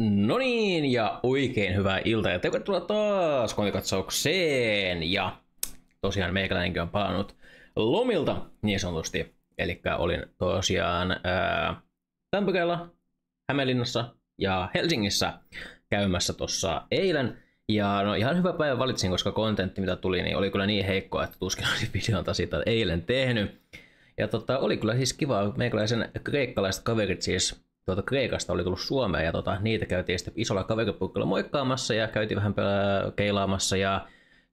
No niin, ja oikein hyvää iltaa ja tervetuloa taas kontikatsaukseen. Ja tosiaan meikäläinenkin on palannut lomilta niin sanotusti. Eli olin tosiaan Tampereella, Hämeenlinnassa ja Helsingissä käymässä tuossa eilen. Ja no ihan hyvä päivä valitsin, koska kontentti mitä tuli niin oli kyllä niin heikkoa, että tuskin olisi videota siitä eilen tehnyt. Ja tota, oli kyllä siis kiva, meikäläisen kreikkalaiset kaverit siis tuota Kreikasta oli tullut Suomeen ja tota, niitä käytiin sitten isolla kaveripukkalla moikkaamassa ja käytiin vähän keilaamassa ja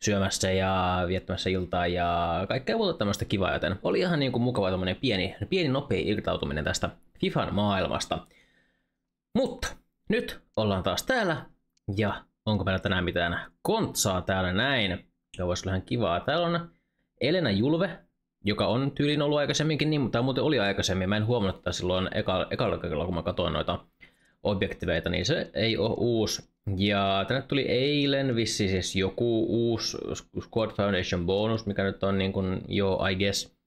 syömässä ja viettämässä iltaa ja kaikkea muuta tämmöistä kivaa, joten oli ihan niin kuin mukava tämmöinen pieni, pieni nopea irtautuminen tästä FIFAn maailmasta. Mutta nyt ollaan taas täällä ja onko meillä tänään mitään kontsaa täällä näin? Ja voisi olla ihan kivaa. Täällä on Elena Julve joka on tyylin ollut aikaisemminkin niin, mutta muuten oli aikaisemmin. Mä en huomannut että silloin ekalla, ekalla kerralla, kun mä katsoin noita objektiveita, niin se ei ole uusi. Ja tänne tuli eilen vissi siis joku uusi Squad Foundation bonus, mikä nyt on niin kuin, jo I guess.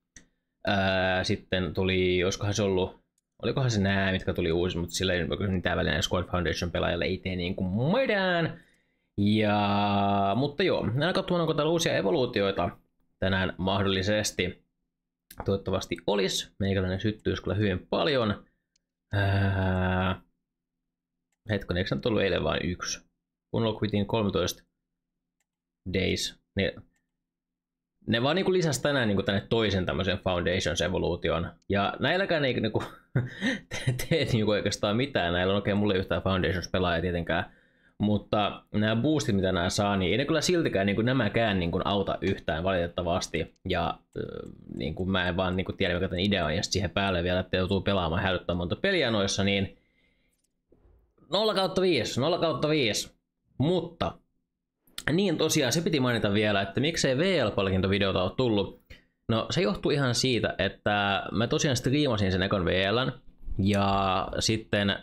Ää, sitten tuli, olisikohan se ollut, olikohan se nämä, mitkä tuli uusi, mutta sillä ei mitään väliä Squad Foundation pelaajalle ei tee niin kuin mitään. Ja, mutta joo, näin tuon onko täällä uusia evoluutioita tänään mahdollisesti. Toivottavasti olisi. Meikäläinen syttyisi kyllä hyvin paljon. Ää... Hetkinen, eikö nyt ollut eilen vain yksi? Kun Within 13 Days. Ne, niin ne vaan niinku lisäs tänään niinku tänne toisen tämmöisen Foundations evoluution. Ja näilläkään ei niinku, tee niinku oikeastaan mitään. Näillä on oikein mulle yhtään Foundations pelaaja tietenkään mutta nämä boostit, mitä nämä saa, niin ei ne kyllä siltikään niin kuin nämäkään niin kuin auta yhtään valitettavasti. Ja niin kuin mä en vaan niin kuin tiedä, mikä tämän idea on, ja siihen päälle vielä, että joutuu pelaamaan hälyttämään monta peliä noissa, niin 0 kautta 5, 0 kautta 5. Mutta niin tosiaan, se piti mainita vielä, että miksei VL-palkintovideota ole tullut. No se johtuu ihan siitä, että mä tosiaan striimasin sen ekon VLn, ja sitten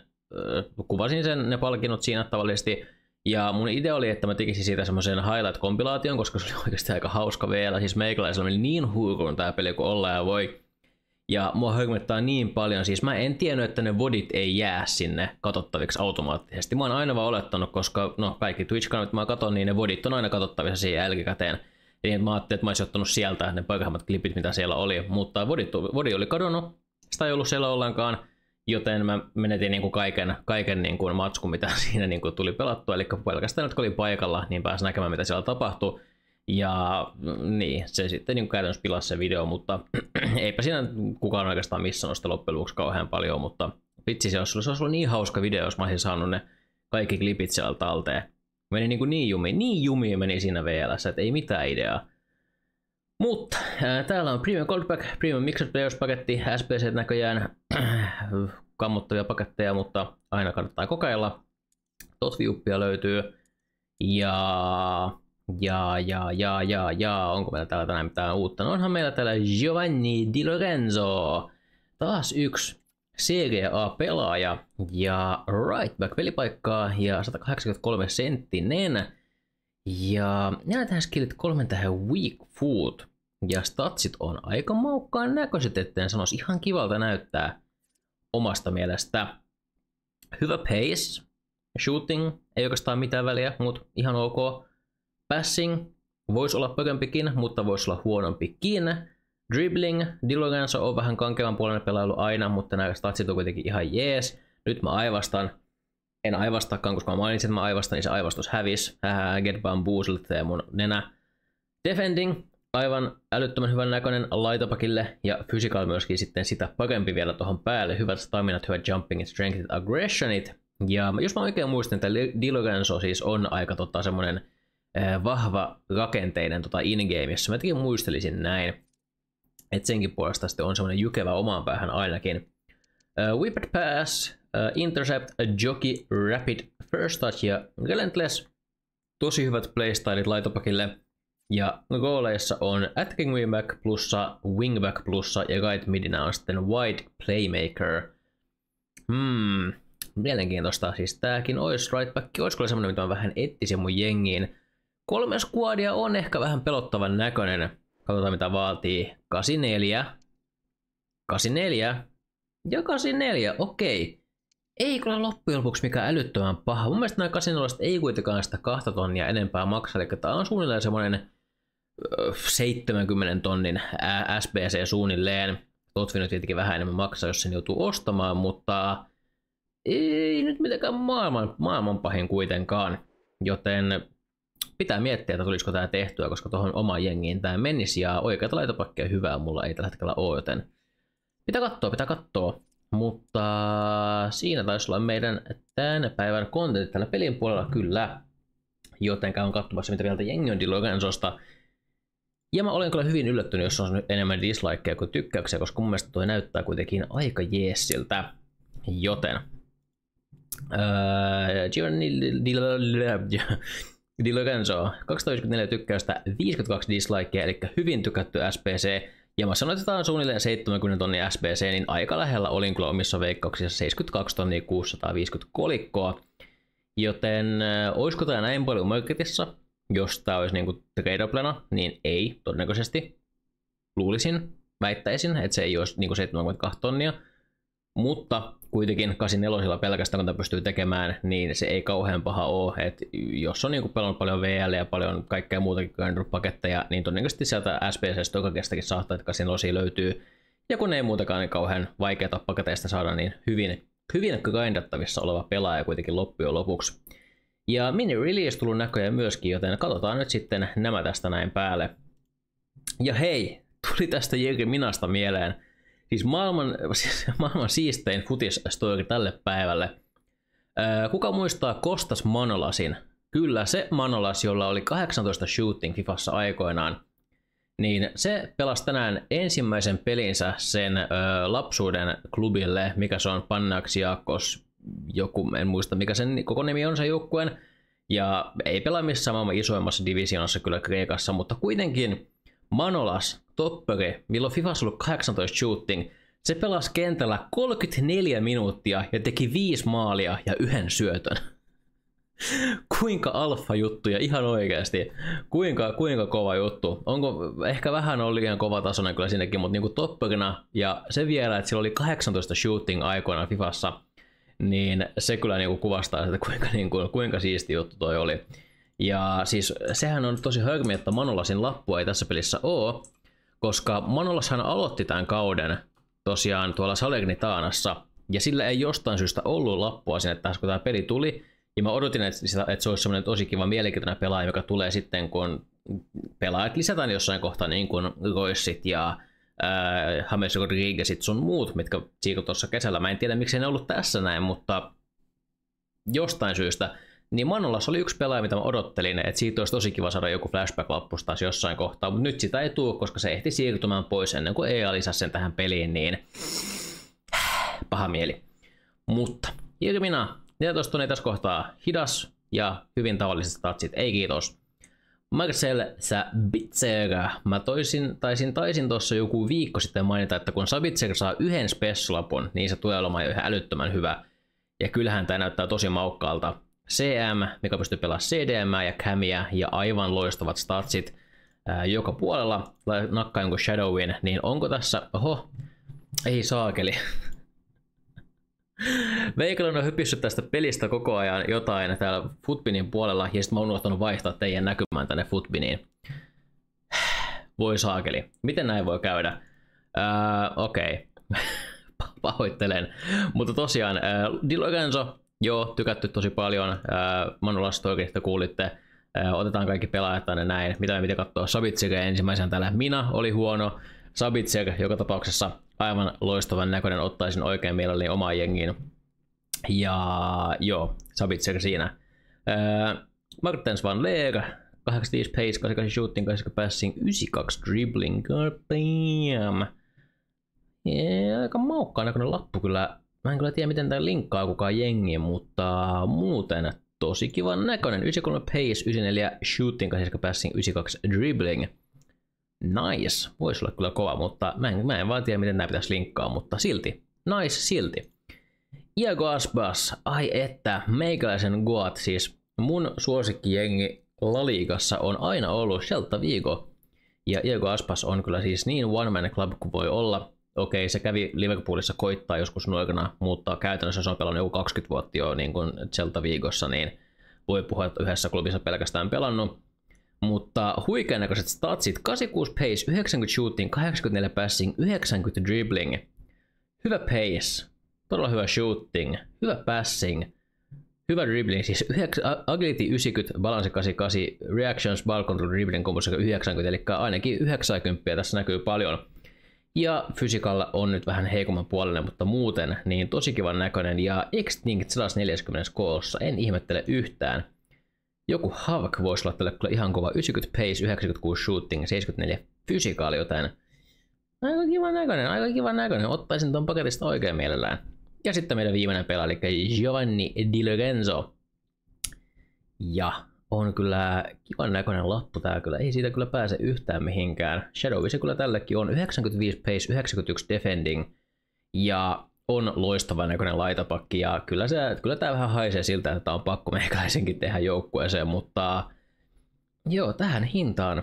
kuvasin sen, ne palkinnot siinä tavallisesti, ja mun idea oli, että mä tekisin siitä semmoisen highlight-kompilaation, koska se oli oikeasti aika hauska vielä. Siis meikäläisellä oli niin huikun tämä peli kuin ollaan ja voi. Ja mua hölmöttää niin paljon, siis mä en tiennyt, että ne vodit ei jää sinne katsottaviksi automaattisesti. Mä oon aina vaan olettanut, koska no kaikki Twitch-kanavat mä katon, niin ne vodit on aina katsottavissa siihen jälkikäteen. Niin mä ajattelin, että mä olisin ottanut sieltä ne parhaimmat klipit, mitä siellä oli, mutta vodit, vodi oli kadonnut, sitä ei ollut siellä ollenkaan. Joten mä menetin niin kuin kaiken, kaiken niin kuin matsku, mitä siinä niin kuin tuli pelattua, eli pelkästään nyt kun oli paikalla, niin pääsin näkemään, mitä siellä tapahtui. Ja mm, niin, se sitten niin käytännössä pilasi se video, mutta eipä siinä kukaan oikeastaan missannut sitä loppujen lopuksi kauhean paljon, mutta vitsi se olisi, ollut, se olisi ollut niin hauska video, jos mä olisin saanut ne kaikki klipit sieltä talteen. Meni niin, kuin niin jumiin, niin jumiin meni siinä VLS, että ei mitään ideaa. Mutta äh, täällä on Premium Pack, Premium Mixed Players-paketti, SPC näköjään kammottavia paketteja, mutta aina kannattaa kokeilla. Totviuppia löytyy. Ja, ja, ja, ja, ja, ja, onko meillä täällä tänään mitään uutta? No onhan meillä täällä Giovanni Di Lorenzo. Taas yksi cga pelaaja ja right back pelipaikkaa ja 183 senttinen ja näytetään skillit kolmen tähän Weak Food. Ja statsit on aika maukkaan näköiset, etten sanoisi ihan kivalta näyttää omasta mielestä. Hyvä pace, shooting, ei oikeastaan mitään väliä, mutta ihan ok. Passing, voisi olla pökempikin, mutta voisi olla huonompikin. Dribbling, Dilogansa on vähän kankevan puolen pelailu aina, mutta nämä statsit on kuitenkin ihan jees. Nyt mä aivastan en aivastakaan, koska mä mainitsin, että mä aivastan, niin se aivastus hävis. Äh, Get Bamboozled ja mun nenä. Defending, aivan älyttömän hyvän näköinen laitopakille ja physical myöskin sitten sitä pakempi vielä tuohon päälle. Hyvät staminat, hyvät jumpingit, strengthit, aggressionit. Ja jos mä oikein muistan, että Diloganso siis on aika tota semmonen äh, vahva rakenteinen tota in-gameissa. Mä jotenkin muistelisin näin. Että senkin puolesta sitten on semmoinen jykevä omaan päähän ainakin. Uh, Whipped Pass, Uh, intercept, Jockey, Rapid, First Touch ja Relentless. Tosi hyvät playstylit laitopakille. Ja gooleissa on Attacking Wingback plussa, Wingback plussa ja Guide Midina on sitten Wide Playmaker. Hmm, mielenkiintoista. Siis tääkin olisi right back, olisiko kyllä mitä mä vähän ettisin mun jengiin. Kolme squadia on ehkä vähän pelottavan näköinen. Katsotaan mitä vaatii. 84. 84. Ja 84, okei ei kyllä loppujen lopuksi mikään älyttömän paha. Mun mielestä nämä kasinolaiset ei kuitenkaan sitä kahta tonnia enempää maksa, eli tämä on suunnilleen semmoinen 70 öö, tonnin SBC suunnilleen. Totvi nyt tietenkin vähän enemmän maksaa, jos sen joutuu ostamaan, mutta ei nyt mitenkään maailman, maailman pahin kuitenkaan. Joten pitää miettiä, että tulisiko tämä tehtyä, koska tuohon omaan jengiin tämä menisi ja oikeita laitopakkeja hyvää mulla ei tällä hetkellä ole, joten pitää katsoa, pitää katsoa. Mutta siinä taisi olla meidän tämän päivän kontentti tällä pelin puolella kyllä. Joten käyn katsomassa mitä vielä jengi on Dilogansosta. Ja mä olen kyllä hyvin yllättynyt, jos on enemmän dislikeja kuin tykkäyksiä, koska mun mielestä toi näyttää kuitenkin aika jeesiltä. Joten... Dilogenzo, 254 tykkäystä, 52 dislikeja, eli hyvin tykätty SPC. Ja mä sanoin, että tämä on suunnilleen 70 tonni SBC, niin aika lähellä olin kyllä omissa veikkauksissa 72 tonnia 650 kolikkoa. Joten äh, olisiko tämä näin paljon marketissa, jos tämä olisi niinku tradeablena, niin ei todennäköisesti. Luulisin, väittäisin, että se ei olisi niinku 72 tonnia. Mutta kuitenkin 84 pelkästään, kun pystyy tekemään, niin se ei kauhean paha ole. Et jos on niinku pelannut paljon VL ja paljon kaikkea muutakin paketteja, niin todennäköisesti sieltä SPCstä joka kestäkin saattaa, että 84 löytyy. Ja kun ei muutakaan niin kauhean vaikeita paketeista saada, niin hyvin, hyvin grindattavissa oleva pelaaja kuitenkin loppujen lopuksi. Ja mini release tullut näköjään myöskin, joten katsotaan nyt sitten nämä tästä näin päälle. Ja hei, tuli tästä Jyrki Minasta mieleen – Siis maailman, siis maailman siistein futistori tälle päivälle. Kuka muistaa Kostas Manolasin? Kyllä, se Manolas, jolla oli 18 shooting Fifassa aikoinaan, niin se pelasi tänään ensimmäisen pelinsä sen ö, lapsuuden klubille, mikä se on Pannaksi joku, en muista mikä sen koko nimi on se joukkueen, ja ei pelaa missään maailman isoimmassa divisionassa kyllä Kreikassa, mutta kuitenkin Manolas Topperi, milloin on ollut 18 shooting, se pelasi kentällä 34 minuuttia ja teki viisi maalia ja yhden syötön. kuinka alfa juttuja ihan oikeasti. Kuinka, kuinka kova juttu. Onko ehkä vähän oli liian kova tasoinen kyllä sinnekin, mutta niinku topperina ja se vielä, että sillä oli 18 shooting aikoina Fifassa, niin se kyllä niinku kuvastaa sitä, kuinka, niinku, kuinka siisti juttu toi oli. Ja siis sehän on tosi hörmi, että Manolasin lappua ei tässä pelissä ole, koska Manolashan aloitti tämän kauden tosiaan tuolla Salernitaanassa, ja sillä ei jostain syystä ollut lappua sinne että kun tämä peli tuli, ja niin mä odotin, että, se olisi semmoinen tosi kiva mielenkiintoinen pelaaja, joka tulee sitten, kun pelaajat lisätään jossain kohtaa, niin kuin Roissit ja äh, James Rodriguezit sun muut, mitkä siirtyi tuossa kesällä. Mä en tiedä, miksi ne ollut tässä näin, mutta jostain syystä niin Manolas oli yksi pelaaja, mitä mä odottelin, että siitä olisi tosi kiva saada joku flashback-lappusta taas jossain kohtaa, mutta nyt sitä ei tule, koska se ehti siirtymään pois ennen kuin EA lisäsi sen tähän peliin, niin paha mieli. Mutta minä, 14 tunnin tässä kohtaa hidas ja hyvin tavalliset statsit, ei kiitos. Marcel Sabitzer. Mä toisin, taisin, taisin tuossa joku viikko sitten mainita, että kun Sabitzer saa yhden spessulapun, niin se tulee olemaan jo ihan älyttömän hyvä. Ja kyllähän tämä näyttää tosi maukkaalta. CM, mikä pystyy pelaamaan CDM ja Camia ja aivan loistavat statsit ää, joka puolella, nakkaa jonkun Shadowin, niin onko tässä, oho, ei saakeli. Veikalla on hypissyt tästä pelistä koko ajan jotain täällä Futbinin puolella, ja sitten mä oon unohtanut vaihtaa teidän näkymään tänne Futbiniin. Voi saakeli. Miten näin voi käydä? Öö, Okei. Okay. Pahoittelen. Mutta tosiaan, Di Lorenzo Joo, tykätty tosi paljon. Äh, Manulan Storista kuulitte. Äh, otetaan kaikki pelaajat tänne näin. Mitä pitää katsoa? Sabitzer ensimmäisenä täällä. Mina oli huono. Sabitzer joka tapauksessa aivan loistavan näköinen. Ottaisin oikein mielelläni omaan jengiin. Ja joo, Sabitzer siinä. Äh, Martens van Leer, 85 pace, 88 shooting, 88 passing, 92 dribbling, god damn. Yeah, aika maukkaan näköinen lappu kyllä Mä en kyllä tiedä, miten tää linkkaa kukaan jengi, mutta muuten tosi kivan näköinen. 93 pace, 94 shooting, 87 passing, 92 dribbling. Nice. Voisi olla kyllä kova, mutta mä en, mä en vaan tiedä, miten nämä pitäisi linkkaa, mutta silti. Nice silti. Iago Aspas, ai että, meikäläisen Goat, siis mun suosikkijengi Laliikassa on aina ollut Shelta Vigo. Ja Iago Aspas on kyllä siis niin one man club kuin voi olla okei, se kävi Liverpoolissa koittaa joskus noikana, mutta käytännössä se on pelannut joku 20 vuotta jo niin kuin Celta Viigossa, niin voi puhua, että yhdessä klubissa pelkästään pelannut. Mutta huikean näköiset statsit, 86 pace, 90 shooting, 84 passing, 90 dribbling. Hyvä pace, todella hyvä shooting, hyvä passing, hyvä dribbling, siis 9, agility 90, balance 88, reactions, ball control, dribbling kombo 90, eli ainakin 90 tässä näkyy paljon ja fysikalla on nyt vähän heikomman puolelle, mutta muuten niin tosi kivan näköinen. Ja Extinct 140 koossa, en ihmettele yhtään. Joku Havk voisi olla tälle kyllä ihan kova. 90 pace, 96 shooting, 74 fysikaali, joten aika kivan näköinen, aika kivan näköinen. Ottaisin ton paketista oikein mielellään. Ja sitten meidän viimeinen pelaaja, eli Giovanni Di Lorenzo. Ja on kyllä kivan näköinen lappu tää kyllä. Ei siitä kyllä pääse yhtään mihinkään. Shadow se kyllä tälläkin on. 95 pace, 91 defending. Ja on loistava näköinen laitapakki ja kyllä, se, kyllä tämä vähän haisee siltä, että on pakko meikäläisenkin tehdä joukkueeseen, mutta joo, tähän hintaan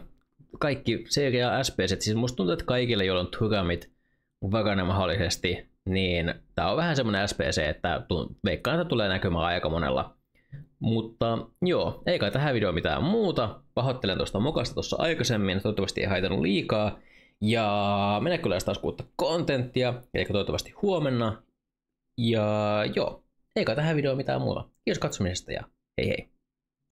kaikki Serie SP, siis musta tuntuu, että kaikille, joilla on Turamit vakana mahdollisesti, niin tämä on vähän semmoinen SPC, että veikkaan, että tulee näkymään aika monella mutta joo, ei kai tähän videoon mitään muuta. Pahoittelen tuosta mokasta tuossa aikaisemmin, toivottavasti ei haitanut liikaa. Ja mennään kyllä taas kuutta kontenttia, eli toivottavasti huomenna. Ja joo, ei kai tähän videoon mitään muuta. Kiitos katsomisesta ja hei hei.